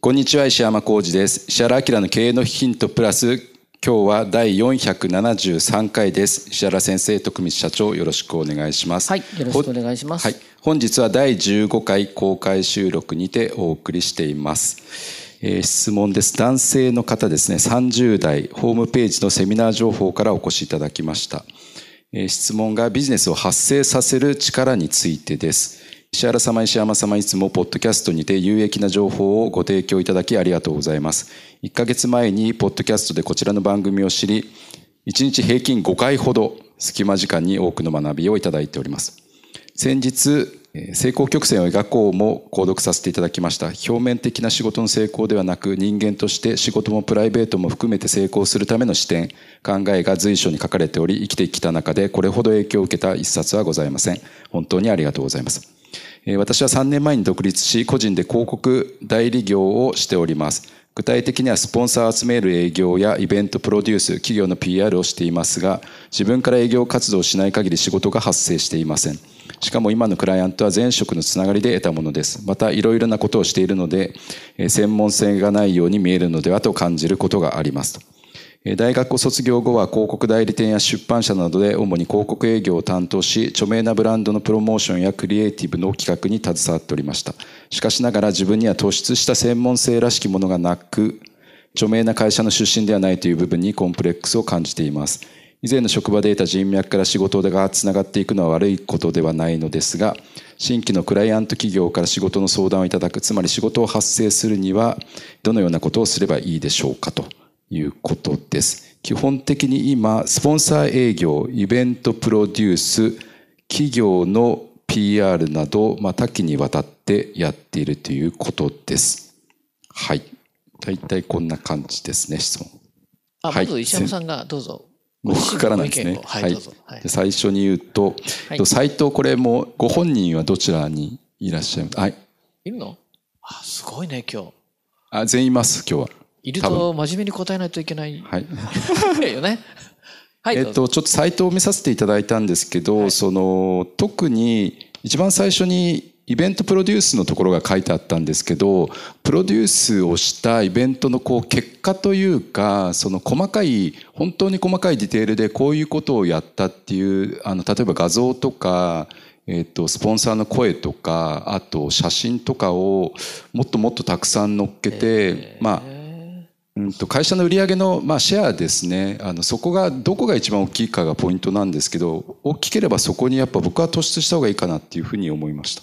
こんにちは、石山浩二です。石原明の経営のヒントプラス、今日は第473回です。石原先生、徳光社長、よろしくお願いします。はい、よろしくお願いします。はい、本日は第15回公開収録にてお送りしています。えー、質問です。男性の方ですね、30代、ホームページのセミナー情報からお越しいただきました。えー、質問がビジネスを発生させる力についてです。石原様、石山様、いつもポッドキャストにて有益な情報をご提供いただきありがとうございます。1ヶ月前にポッドキャストでこちらの番組を知り、1日平均5回ほど隙間時間に多くの学びをいただいております。先日、成功曲線を描こうも購読させていただきました。表面的な仕事の成功ではなく、人間として仕事もプライベートも含めて成功するための視点、考えが随所に書かれており、生きてきた中でこれほど影響を受けた一冊はございません。本当にありがとうございます。私は3年前に独立し、個人で広告代理業をしております。具体的にはスポンサーを集める営業やイベントプロデュース、企業の PR をしていますが、自分から営業活動をしない限り仕事が発生していません。しかも今のクライアントは前職のつながりで得たものです。またいろいろなことをしているので、専門性がないように見えるのではと感じることがあります。大学を卒業後は広告代理店や出版社などで主に広告営業を担当し著名なブランドのプロモーションやクリエイティブの企画に携わっておりましたしかしながら自分には突出した専門性らしきものがなく著名な会社の出身ではないという部分にコンプレックスを感じています以前の職場で得た人脈から仕事が繋がっていくのは悪いことではないのですが新規のクライアント企業から仕事の相談をいただくつまり仕事を発生するにはどのようなことをすればいいでしょうかということです。基本的に今、スポンサー営業、イベントプロデュース、企業の PR など、まあ、多岐にわたってやっているということです。はい。大体こんな感じですね、質問。あ、はい、まず石山さんがどうぞ。僕からなんですね。はい、はいはい最初に言うと、斎、藤これもご本人はどちらにいらっしゃいますはい。いるのあ、すごいね、今日。あ、全員います、今日は。いると真面目に答えないといけない。はい。よね。はい。えっと、ちょっとサイトを見させていただいたんですけど、はい、その、特に一番最初にイベントプロデュースのところが書いてあったんですけど、プロデュースをしたイベントのこう結果というか、その細かい、本当に細かいディテールでこういうことをやったっていう、あの、例えば画像とか、えっ、と、スポンサーの声とか、あと写真とかをもっともっとたくさん乗っけて、えー、まあ、うんと会社の売上のまあシェアですねあのそこがどこが一番大きいかがポイントなんですけど大きければそこにやっぱ僕は突出した方がいいかなっていうふうに思いました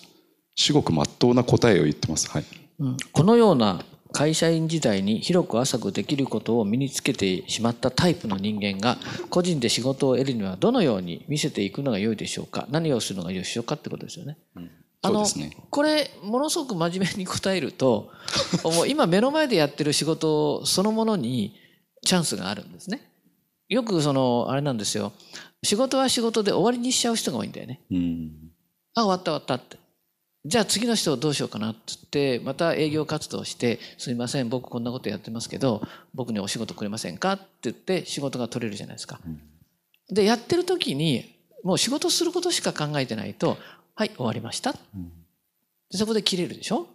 至極真っ当な答えを言ってます、はい、うん、このような会社員時代に広く浅くできることを身につけてしまったタイプの人間が個人で仕事を得るにはどのように見せていくのが良いでしょうか何をするのが良いでしょうかってことですよね。うんあの、ね、これものすごく真面目に答えると もう今目の前でやってる仕事そのものにチャンスがあるんですね。よくそのあれなんですよ仕事は仕事で終わりにしちゃう人が多いんだよね。うん、あ終わった終わったって。じゃあ次の人どうしようかなって言ってまた営業活動して「すいません僕こんなことやってますけど僕にお仕事くれませんか?」って言って仕事が取れるじゃないですか。うん、でやってる時にもう仕事することしか考えてないとはい、終わりました。でそこで切れるでしょ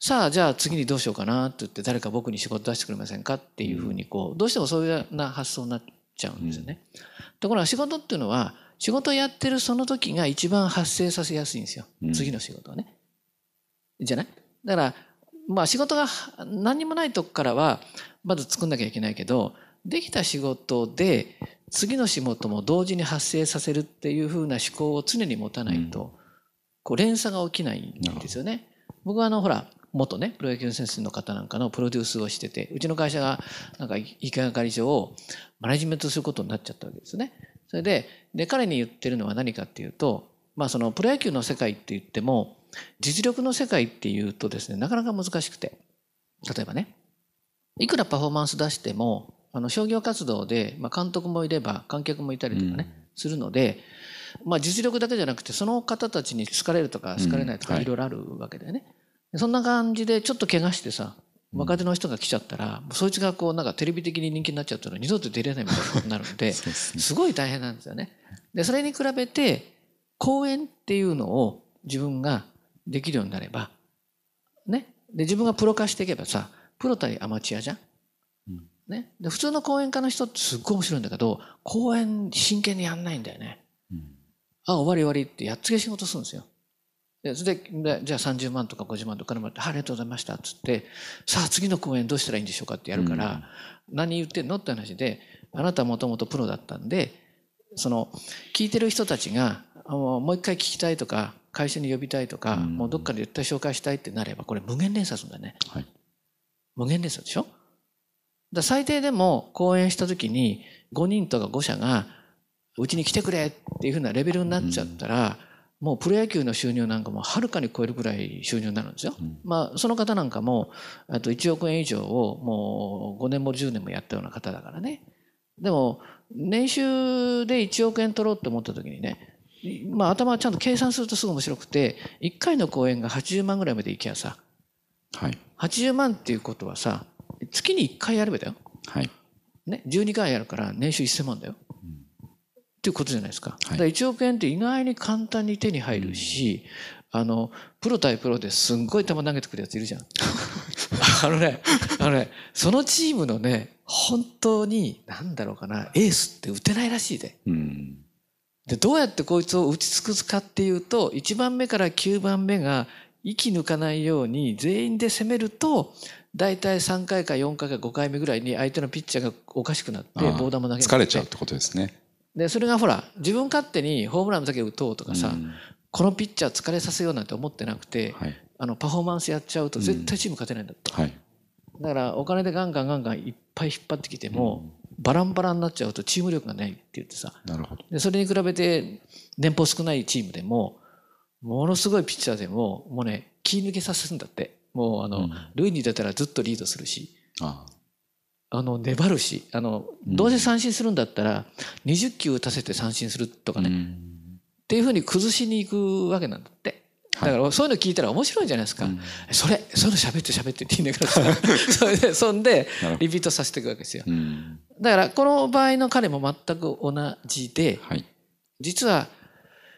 さあ、じゃあ次にどうしようかなって言って、誰か僕に仕事出してくれませんかっていうふうに、こう、どうしてもそういうような発想になっちゃうんですよね。ところが仕事っていうのは、仕事やってるその時が一番発生させやすいんですよ。次の仕事はね。じゃないだから、まあ仕事が何にもないとこからは、まず作んなきゃいけないけど、できた仕事で次の仕事も同時に発生させるっていうふうな思考を常に持たないと、こう連鎖が起きないんですよね。僕はあのほら元ねプロ野球選手の方なんかのプロデュースをしててうちの会社がなんか池きがかり所をマネジメントすることになっちゃったわけですね。それでで彼に言ってるのは何かっていうと、まあ、そのプロ野球の世界って言っても実力の世界っていうとですねなかなか難しくて例えばねいくらパフォーマンス出してもあの商業活動で、まあ、監督もいれば観客もいたりとかね、うん、するのでまあ、実力だけじゃなくてその方たちに好かれるとか好かれないとかいろいろあるわけだよね、うんはい、そんな感じでちょっと怪我してさ若手の人が来ちゃったら、そいつがこうなんかテレビ的に人気になっちゃったら二度と出れないみたいなことになるので すごい大変なんですよね。でそれに比べて公演っていうのを自分ができるようになれば、ね、で自分がプロ化していけばさプロ対アマチュアじゃん。うん、ね、で普通の講演家の人ってすっごい面白いんだけど講演真剣にやんないんだよね。あ、終わり終わりってやっつけ仕事するんですよ。で、それで、じゃあ30万とか50万とかもらって、ありがとうございましたっつって、さあ次の公演どうしたらいいんでしょうかってやるから、うん、何言ってんのって話で、あなたもともとプロだったんで、その、聞いてる人たちが、もう一回聞きたいとか、会社に呼びたいとか、うん、もうどっかで絶対紹介したいってなれば、これ無限連鎖するんだね。はい、無限連鎖でしょだ最低でも公演した時に、5人とか5社が、うちに来てくれっていうふうなレベルになっちゃったら、もうプロ野球の収入なんかもはるかに超えるぐらい収入になるんですよ。まあ、その方なんかも、あと1億円以上をもう5年も10年もやったような方だからね。でも、年収で1億円取ろうと思った時にね、まあ、頭ちゃんと計算するとすぐ面白くて、1回の公演が80万ぐらいまでいきゃさ、はい、80万っていうことはさ、月に1回やればだよ。はいね、12回やるから年収1000万だよ。うんっていうことじゃないですか。はい、だ1億円って意外に簡単に手に入るし、うん、あの、プロ対プロですんごい球投げてくるやついるじゃん。あのね、あのね、そのチームのね、本当に、なんだろうかな、エースって打てないらしいで。うん、で、どうやってこいつを打ち尽くすかっていうと、1番目から9番目が息抜かないように全員で攻めると、大体3回か4回か5回目ぐらいに相手のピッチャーがおかしくなって、棒ー投げ疲れちゃうってことですね。でそれがほら自分勝手にホームランだけ打とうとかさ、うん、このピッチャー疲れさせようなんて思ってなくて、はい、あのパフォーマンスやっちゃうと絶対チーム勝てないんだと、はい、だからお金でガンガンガンガンいっぱい引っ張ってきても、バランバラになっちゃうとチーム力がないって言ってさなるほどでそれに比べて年俸少ないチームでもものすごいピッチャーでももうね気抜けさせるんだってもうあの、うん、塁に出たらずっとリードするしあああの粘るしあのどうせ三振するんだったら20球打たせて三振するとかね、っていうふうに崩しに行くわけなんだって。だからそういうの聞いたら面白いじゃないですか、うん、それそういうの喋って喋ってって言いながら それでそんでリピートさせていくわけですよ、うん、だからこの場合の彼も全く同じで、はい、実は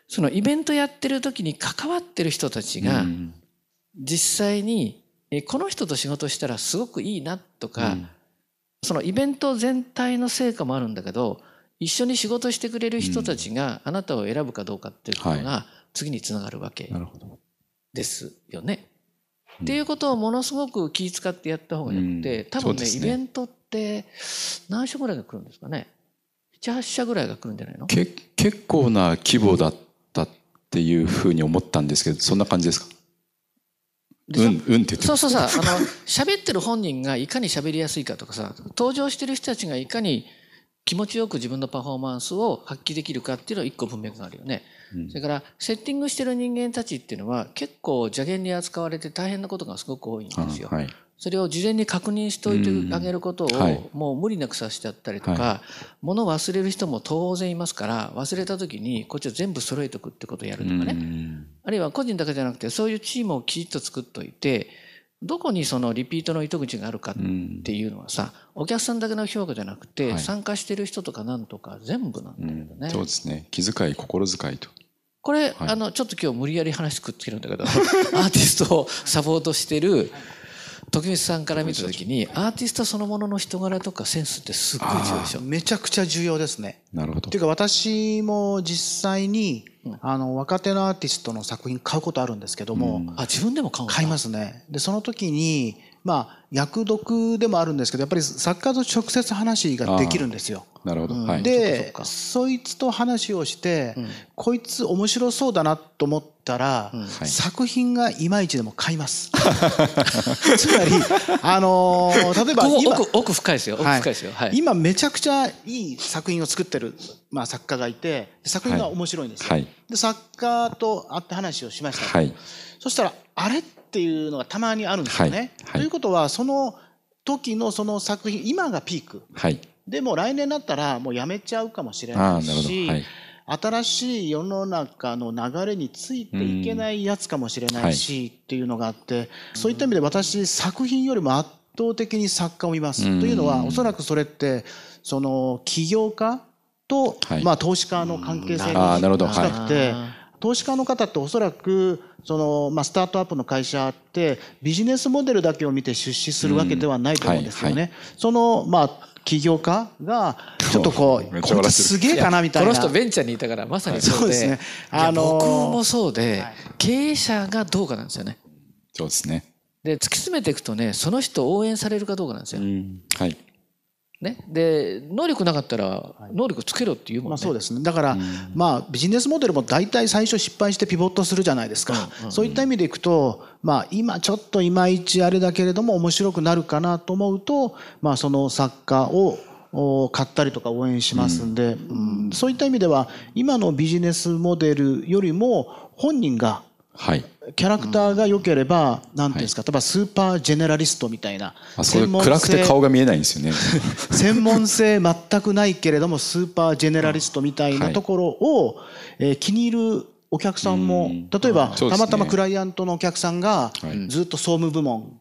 そのイベントやってる時に関わってる人たちが実際にこの人と仕事したらすごくいいなとか、うんそのイベント全体の成果もあるんだけど一緒に仕事してくれる人たちがあなたを選ぶかどうかっていうことが次につながるわけですよね。っていうことをものすごく気遣ってやった方がよくて、多分ね、イベントって何社ぐらいが来るんですかね78社ぐらいが来るんじゃないの結構な規模だったっていうふうに思ったんですけどそんな感じですかうんうんってそうそうそうあの喋ってる本人がいかに喋りやすいかとかさ登場してる人たちがいかに気持ちよく自分のパフォーマンスを発揮できるかっていうのは一個文脈があるよね、うん、それからセッティングしてる人間たちっていうのは結構邪険に扱われて大変なことがすごく多いんですよ、はい、それを事前に確認しておいてあげることをもう無理なくさせちゃったりとか、はい、物を忘れる人も当然いますから忘れた時にこっちは全部揃えておくってことをやるとかね、うんあるいは個人だけじゃなくてそういうチームをきちっと作っといてどこにそのリピートの糸口があるかっていうのはさ、うん、お客さんだけの評価じゃなくて、はい、参加してる人とかなんとか全部なんだけどね、うん、そうですね気遣い心遣いとこれ、はい、あのちょっと今日無理やり話くっつけるんだけど アーティストをサポートしてる徳光さんから見た時にアーティストそのものの人柄とかセンスってすっごい重要でしょめちゃくちゃ重要ですねなるほどっていうか私も実際に、うん、あの若手のアーティストの作品買うことあるんですけども、うん、あ自分でも買う買いますねでその時にまあ役読でもあるんですけどやっぱり作家と直接話ができるんですよ。なるほど、うんはい、でそいつと話をして、うん、こいつ面白そうだなと思ったら、うんはい、作品がいまいちでも買います つまり、あのー、例えば今奥深いですよ、はい、今めちゃくちゃいい作品を作ってる、まあ、作家がいて作品が面白いんですよ、で作家と会って話をしました、そしたらあれってっていうのがたまにあるんですよね。ということはその時のその作品今がピーク、でも来年になったらもうやめちゃうかもしれないし。新しい世の中の流れについていけないやつかもしれないし、っていうのがあって、そういった意味で私作品よりも圧倒的に作家を見ます。というのはおそらくそれってその起業家と、まあ、投資家の関係性が近くて。投資家の方っておそらくその、まあ、スタートアップの会社ってビジネスモデルだけを見て出資するわけではないと思うんですよね。うんはいはい、その、まあ起業家がちょっとこうこすげえかなみたいなこの人ベンチャーにいたからまさにそうではい、そうですね、あの僕もそうで、はい、経営者がどうかなんですよねそうですねで突き詰めていくとねその人を応援されるかどうかなんですよ、うん、はいね、で能力なかったら能力つけろっていうもんね、まあ、そうですねだから、うん、まあ、ビジネスモデルも大体最初失敗してピボットするじゃないですか、うんそういった意味でいくと、まあ、今ちょっといまいちあれだけれども面白くなるかなと思うと、まあ、その作家を買ったりとか応援しますんで、うん、そういった意味では今のビジネスモデルよりも本人がはい、キャラクターが良ければ何ていうんですか、例えばスーパージェネラリストみたいな専門性暗くて顔が見えないんですよね 専門性全くないけれどもスーパージェネラリストみたいなところを、え気に入るお客さんも、例えば、たまたまクライアントのお客さんが、ずっと総務部門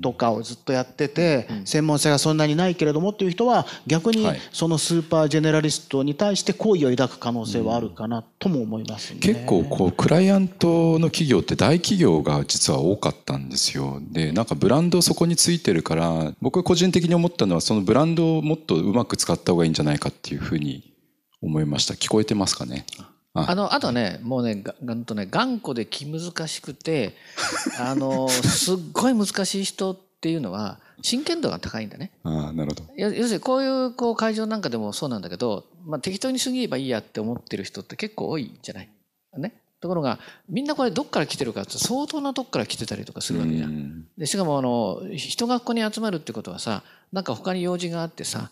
とかをずっとやってて、専門性がそんなにないけれどもっていう人は、逆にそのスーパージェネラリストに対して好意を抱く可能性はあるかなとも思います、ね、結構こう、クライアントの企業って大企業が実は多かったんですよ。で、なんかブランドそこについてるから、僕個人的に思ったのは、そのブランドをもっとうまく使った方がいいんじゃないかっていうふうに思いました。聞こえてますかね。あのあとねもうねがんとね頑固で気難しくて あのすっごい難しい人っていうのは真剣度が高いんだね。あなるほど要するにこういうこう会場なんかでもそうなんだけど、まあ、適当に過ぎればいいやって思ってる人って結構多いんじゃない、ね、ところがみんなこれどっから来てるかって相当なとこから来てたりとかするわけじゃん。でしかもあの人がここに集まるってことはさなんか他に用事があってさ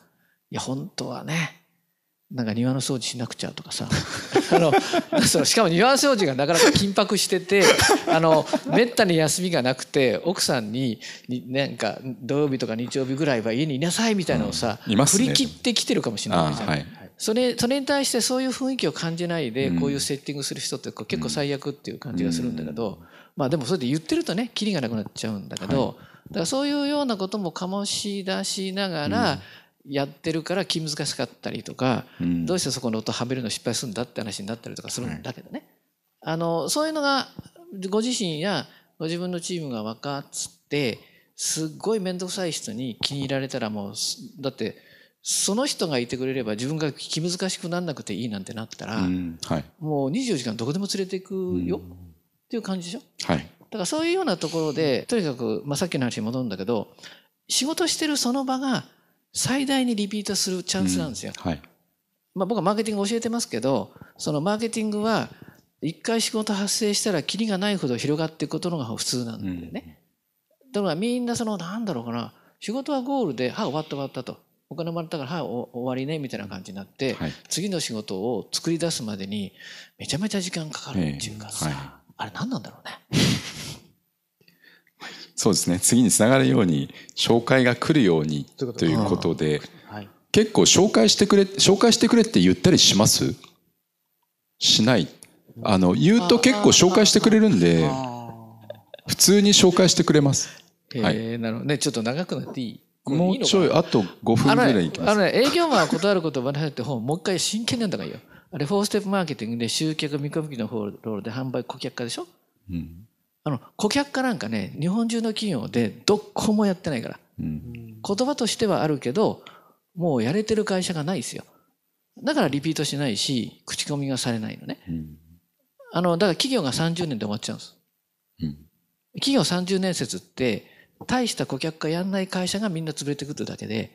いや本当はねなんか庭の掃除しなくちゃとかさ あのそのしかも庭掃除がなかなか緊迫してて あのめったに休みがなくて奥さんにになんか土曜日とか日曜日ぐらいは家にいなさいみたいなのをさ、うんね、振り切ってきてるかもしれないじゃん、はい、それそれに対してそういう雰囲気を感じないで、うん、こういうセッティングする人って結構最悪っていう感じがするんだけど、うん、まあでもそれで言ってるとねキリがなくなっちゃうんだけど、はい、だからそういうようなことも醸し出しながら、やってるから気難しかったりとか、うん、どうしてそこの音はめるの失敗するんだって話になったりとかするんだけどね、はい、あのそういうのがご自身やご自分のチームが分かっつってすっごい面倒くさい人に気に入られたらもうだってその人がいてくれれば自分が気難しくなんなくていいなんてなったら、うんはい、もう24時間どこでも連れていくよ、うん、っていう感じでしょ、はい、だからそういうようなところでとにかく、まあ、さっきの話に戻るんだけど仕事してるその場が最大にリピートするチャンスなんですよ。はいまあ、僕はマーケティング教えてますけどそのマーケティングは一回仕事発生したらキリがないほど広がっていくことのが普通なんでね、だからみんなそのなんだろうかな仕事はゴールではあ、終わった終わったとお金もらったからはあ、終わりねみたいな感じになって、はい、次の仕事を作り出すまでにめちゃめちゃ時間かかるっていうかさ、えーはい、あれ何なんだろうねそうですね次につながるように紹介が来るようにということで、はい、結構紹介してくれ紹介してくれって言ったりしますしないあの言うと結構紹介してくれるんで普通に紹介してくれます。えー、なるほどねちょっと長くなっていいもうちょいあと5分ぐらいいきますあの、ね、営業マンは断ることばなって本もう一回真剣なんだからよあれ4ステップマーケティングで集客見込み機のフォローで販売顧客化でしょ、うん、あの顧客かなんかね日本中の企業でどこもやってないから、うん、言葉としてはあるけどもうやれてる会社がないですよだからリピートしないし口コミがされないのね、うん、あのだから企業が30年で終わっちゃうんです、うん、企業30年説って大した顧客がやんない会社がみんな潰れてくるだけで、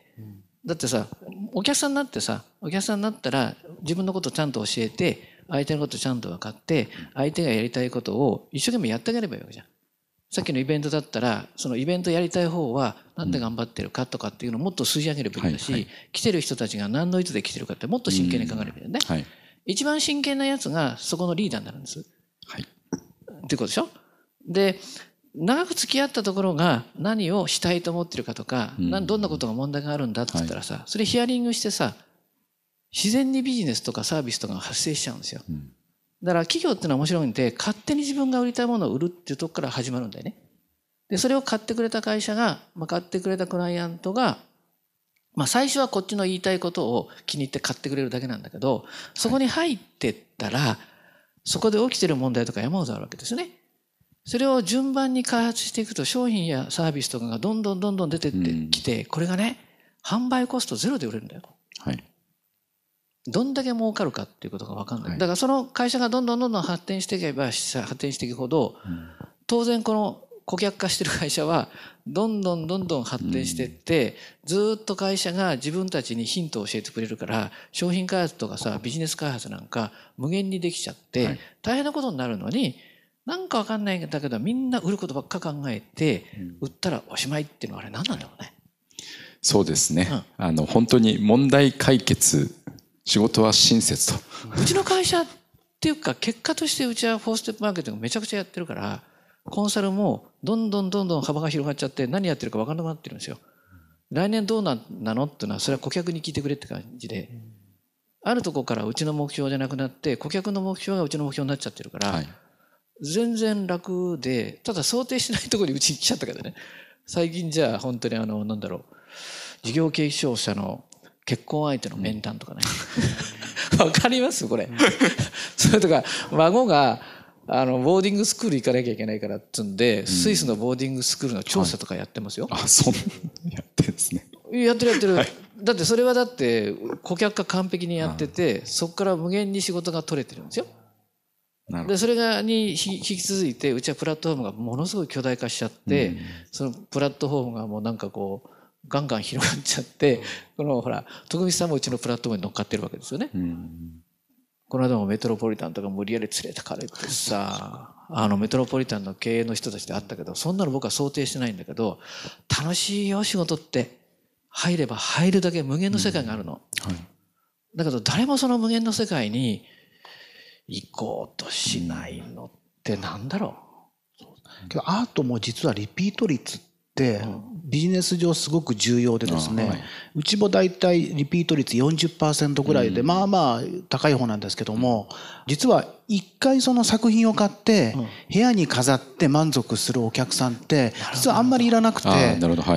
だってさお客さんになってさお客さんになったら自分のことちゃんと教えて相手のことちゃんと分かって相手がやりたいことを一生懸命やってあげればいいわけじゃん。さっきのイベントだったらそのイベントやりたい方はなんで頑張ってるかとかっていうのをもっと吸い上げればいいんだし、来てる人たちが何の意図で来てるかってもっと真剣に考えるばんだね、一番真剣なやつがそこのリーダーになるんです。はい、っていうことでしょで長く付き合ったところが何をしたいと思ってるかとか、ん、どんなことが問題があるんだって言ったらさ、それヒアリングしてさ自然にビジネスとかサービスとかが発生しちゃうんですよ。だから企業っていうのは面白いんで、勝手に自分が売りたいものを売るっていうとこから始まるんだよね。で、それを買ってくれた会社が、まあ、買ってくれたクライアントが、まあ、最初はこっちの言いたいことを気に入って買ってくれるだけなんだけど、そこに入ってったら、そこで起きてる問題とか山ほどあるわけですね。それを順番に開発していくと商品やサービスとかがどんどんどんどん出てってきて、これがね、販売コストゼロで売れるんだよ。はい。どんだけ儲かるかっていうことが分かんない、はい、だからその会社がどんどんどんどん発展していけば発展していくほど、うん、当然この顧客化してる会社はどんどんどんどん発展していって、うん、ずっと会社が自分たちにヒントを教えてくれるから商品開発とかさビジネス開発なんか無限にできちゃって、はい、大変なことになるのになんか分かんないんだけどみんな売ることばっか考えて、売ったらおしまいっていうのはあれ何なんだろうね。そうですね、うん、あの本当に問題解決仕事は親切と。うちの会社っていうか、結果としてうちはフォーステップマーケティングめちゃくちゃやってるから、コンサルもどんどんどんどん幅が広がっちゃって、何やってるか分からなくなってるんですよ。来年どうななのっていうのは、それは顧客に聞いてくれって感じで、あるとこからうちの目標じゃなくなって、顧客の目標がうちの目標になっちゃってるから、はい、全然楽で、ただ想定しないところにうちに来ちゃったからね。最近じゃあ本当にあの、なんだろう、事業継承者の結婚相手の面談とかね。わかりますこれ。それとか、孫が、あの、ボーディングスクール行かなきゃいけないからっつんで、うん、スイスのボーディングスクールの調査とかやってますよ。はい、あ、そう、やってるんですね。やってるやってる。はい、だってそれはだって、顧客が完璧にやってて、そこから無限に仕事が取れてるんですよ。でそれがに引き続いてうちはプラットフォームがものすごい巨大化しちゃって、うん、そのプラットフォームがもうなんかこうガンガン広がっちゃって、このほら徳光さんもうちのプラットフォームに乗っかってるわけですよね。この間もメトロポリタンとか無理やり連れてかれてさ、あのメトロポリタンの経営の人たちであったけど、そんなの僕は想定してないんだけど、楽しいよ、仕事って。入れば入るだけ無限の世界があるの。だけど誰もその無限の世界に行こうとしないのってなんだろう。けどアートも実はリピート率ってビジネス上すごく重要でですね、はい、うちも大体リピート率40%ぐらいで、うん、まあまあ高い方なんですけども、実は一回その作品を買って部屋に飾って満足するお客さんって実はあんまりいらなくて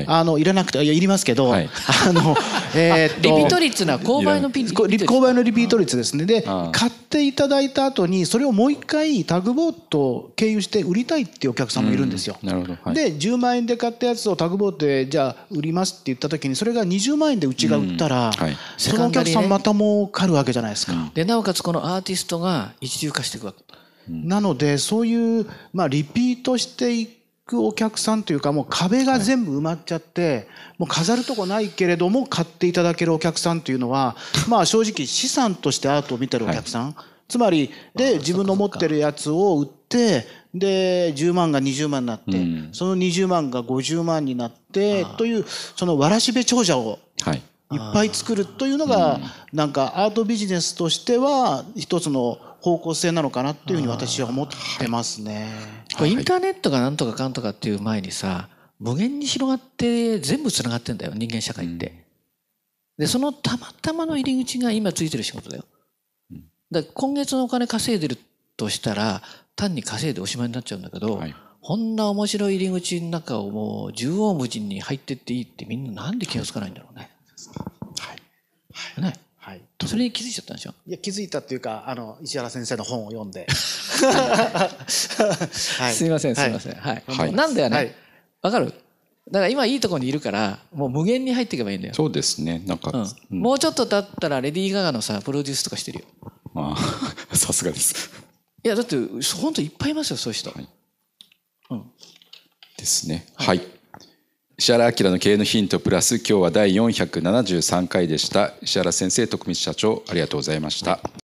あのいらなくていやいりますけどあの えリピート率な購買のリピート率ですねで買っていただいた後にそれをもう一回タグボート経由して売りたいっていうお客さんもいるんですよで10万円で買ったやつをタグボートでじゃあ売りますって言った時にそれが20万円でうちが売ったらそのお客さんまた儲かるわけじゃないですかでなおかつこのアーティストが一流化していくわけ。うん、なのでそういう、まあ、リピートしていくお客さんというかもう壁が全部埋まっちゃって、はい、もう飾るとこないけれども買っていただけるお客さんというのは、まあ、正直資産としてアートを見てるお客さん、はい、つまりで自分の持ってるやつを売ってで10万が20万になって、うん、その20万が50万になってというそのわらしべ長者を、はいいっぱい作るというのが、なんかアートビジネスとしては一つの方向性なのかなっていうふうに私は思ってますね。はい、インターネットがなんとかかんとかっていう前にさ無限に広がって全部つながってんだよ人間社会って。うん、でそのたまたまの入り口が今ついてる仕事だよ。だ今月のお金稼いでるとしたら単に稼いでおしまいになっちゃうんだけど、はい、こんな面白い入り口の中をもう縦横無尽に入ってっていいってみんななんで気がつかないんだろうね。それに気づいちゃったんでしょいや気づいたっていうかあの石原先生の本を読んで、はい、すいませんすいません、はいはい、なんだよね、はい、わかるだから今いいとこにいるからもう無限に入っていけばいいんだよそうですねなんか、うん、もうちょっと経ったらレディー・ガガのさプロデュースとかしてるよああ さすがですいやだって本当いっぱいいますよそういう人、はい、うん、ですねはい石原明の経営のヒントプラス今日は第473回でした石原先生徳光社長ありがとうございました